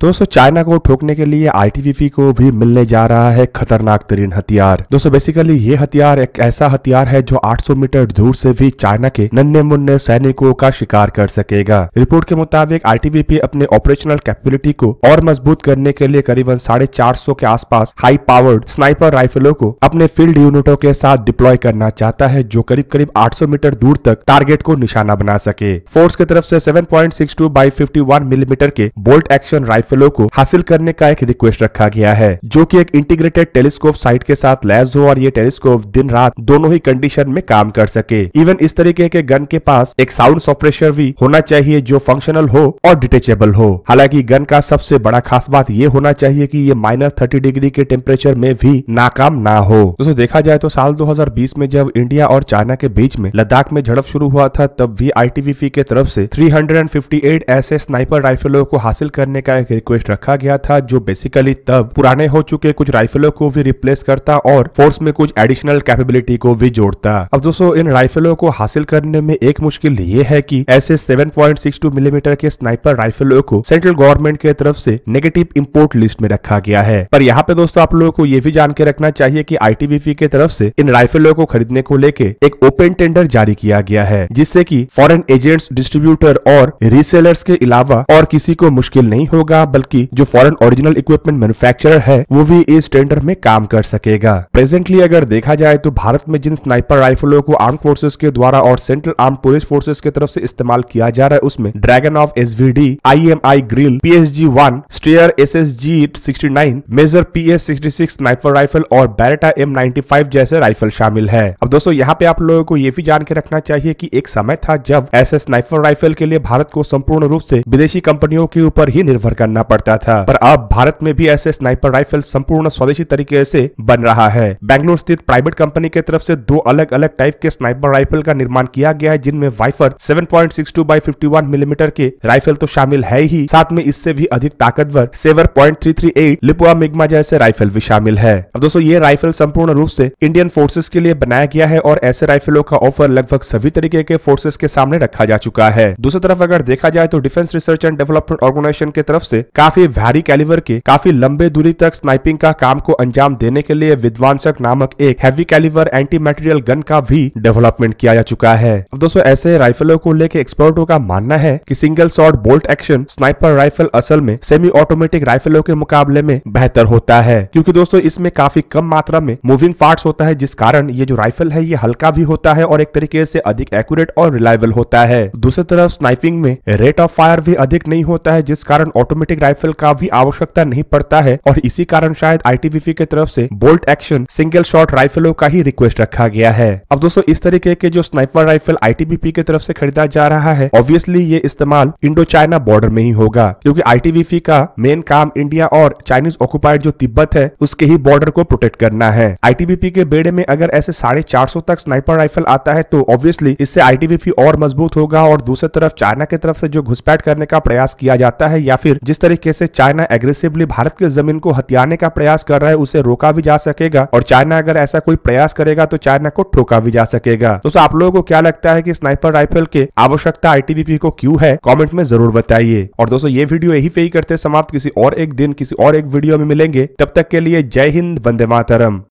दोस्तों चाइना को ठोकने के लिए आई को भी मिलने जा रहा है खतरनाक तरीन हथियार दोस्तों बेसिकली ये हथियार एक ऐसा हथियार है जो 800 मीटर दूर से भी चाइना के नन्हे मुन्ने सैनिकों का शिकार कर सकेगा रिपोर्ट के मुताबिक आई अपने ऑपरेशनल कैपेबिलिटी को और मजबूत करने के लिए करीबन साढ़े के आस हाई पावर्ड स्नाइपर राइफलों को अपने फील्ड यूनिटों के साथ डिप्लॉय करना चाहता है जो करीब करीब आठ मीटर दूर तक टारगेट को निशाना बना सके फोर्स की तरफ ऐसी सेवन बाई 51 मिलीमीटर के बोल्ट एक्शन राइफल एफएलओ को हासिल करने का एक रिक्वेस्ट रखा गया है जो की एक इंटीग्रेटेड टेलीस्कोप साइट के साथ लैस हो और ये टेलीस्कोप दिन रात दोनों ही कंडीशन में काम कर सके इवन इस तरीके के गन के पास एक साउंड सॉफ्टवेयर भी होना चाहिए जो फंक्शनल हो और डिटेचेबल हो हालांकि गन का सबसे बड़ा खास बात ये होना चाहिए की ये माइनस थर्टी डिग्री के टेम्परेचर में भी नाकाम ना हो दोस्तों देखा जाए तो साल दो में जब इंडिया और चाइना के बीच में लद्दाख में झड़प शुरू हुआ था तब भी आई के तरफ ऐसी थ्री ऐसे स्नाइपर राइफलों को हासिल करने का एक रिक्वेस्ट रखा गया था जो बेसिकली तब पुराने हो चुके कुछ राइफलों को भी रिप्लेस करता और फोर्स में कुछ एडिशनल कैपेबिलिटी को भी जोड़ता अब दोस्तों इन राइफलों को हासिल करने में एक मुश्किल ये है कि ऐसे 7.62 मिलीमीटर mm के स्नाइपर राइफलों को सेंट्रल गवर्नमेंट के तरफ से नेगेटिव इम्पोर्ट लिस्ट में रखा गया है पर यहाँ पे दोस्तों आप लोगों को ये भी जान के रखना चाहिए की आईटीबीपी के तरफ से इन राइफलों को खरीदने को लेके एक ओपन टेंडर जारी किया गया है जिससे की फॉरेन एजेंट्स डिस्ट्रीब्यूटर और रीसेलर्स के अलावा और किसी को मुश्किल नहीं होगा हाँ, बल्कि जो फॉरेन ओरिजिनल इक्विपमेंट मैन्युफैक्चरर है वो भी इस टेंडर में काम कर सकेगा प्रेजेंटली अगर देखा जाए तो भारत में जिन स्नाइपर राइफलों को आर्म फोर्सेज के द्वारा और सेंट्रल आर्म पुलिस फोर्सेज की तरफ ऐसी इस्तेमाल किया जा रहा है उसमें Dragunov S V I M I grill P S G one Steyr S S G sixty nine major P S sixty six sniper rifle और बैरेटा एम नाइन्टी फाइव जैसे राइफल शामिल है अब दोस्तों यहाँ पे आप लोगों को ये भी जान के रखना चाहिए की एक समय था जब ऐसे स्नाइपर राइफल के लिए भारत को संपूर्ण रूप से विदेशी कंपनियों के ऊपर ही निर्भर करना करना पड़ता था पर अब भारत में भी ऐसे स्नाइपर राइफल संपूर्ण स्वदेशी तरीके से बन रहा है बैंगलोर स्थित प्राइवेट कंपनी के तरफ से दो अलग अलग टाइप के स्नाइपर राइफल का निर्माण किया गया है जिनमें वाइफर 7.62 फिफ्टी वन मिलीमीटर के राइफल तो शामिल है ही साथ में इससे भी अधिक ताकतवर सेवर point three three eight Lapua मिग्मा जैसे राइफल भी शामिल है अब दोस्तों ये राइफल संपूर्ण रूप से इंडियन फोर्सेस के लिए बनाया गया है और ऐसे राइफलों का ऑफर लगभग सभी तरीके के फोर्सेस के सामने रखा जा चुका है दूसरी तरफ अगर देखा जाए तो defence research and development organisation के तरफ से काफी भारी कैलिवर के काफी लंबे दूरी तक स्नाइपिंग का काम को अंजाम देने के लिए विध्वंसक नामक एक heavy calibre anti material gun का भी डेवलपमेंट किया जा चुका है दोस्तों ऐसे राइफलों को लेकर एक्सपर्टो का मानना है की single shot bolt action sniper rifle असल में सेमी ऑटोमेटिक राइफलों के मुकाबले में बेहतर होता है क्यूँकी दोस्तों इसमें काफी कम मात्रा में मूविंग पार्ट होता है जिस कारण ये जो राइफल है ये हल्का भी होता है और एक तरीके से अधिक एक्यूरेट और रिलायबल होता है दूसरी तरफ स्नाइपिंग में रेट ऑफ फायर भी अधिक नहीं होता है जिस कारण ऑटोमेटिक ऑटोमेटिक राइफल का भी आवश्यकता नहीं पड़ता है और इसी कारण शायद आईटीबीपी की तरफ से बोल्ट एक्शन सिंगल शॉट राइफलों का ही रिक्वेस्ट रखा गया है अब दोस्तों इस तरीके के जो स्नाइपर राइफल आईटीबीपी की तरफ से खरीदा जा रहा है ऑब्वियसली ये इस्तेमाल इंडो चाइना बॉर्डर में ही होगा क्योंकि आईटीबीपी का मेन काम इंडिया और चाइनीज ऑक्युपाइड जो तिब्बत है उसके ही बॉर्डर को प्रोटेक्ट करना है आईटीबीपी के बेड़े में अगर ऐसे साढ़े चार सौ तक स्नाइपर राइफल आता है तो ऑब्वियसली इससे आईटीबीपी और मजबूत होगा और दूसरी तरफ चाइना की तरफ से जो घुसपैठ करने का प्रयास किया जाता है या फिर जिस तरह तरीके से चाइना एग्रेसिवली भारत की जमीन को हथियारने का प्रयास कर रहा है उसे रोका भी जा सकेगा और चाइना अगर ऐसा कोई प्रयास करेगा तो चाइना को ठोका भी जा सकेगा दोस्तों आप लोगों को क्या लगता है की स्नाइपर राइफल के आवश्यकता आई को क्यूँ है कॉमेंट में जरूर बताइए और दोस्तों ये वीडियो यही पे ही करते समाप्त किसी और एक दिन किसी और एक वीडियो में मिलेंगे तब तक के लिए जय हिंद वंदे मातरम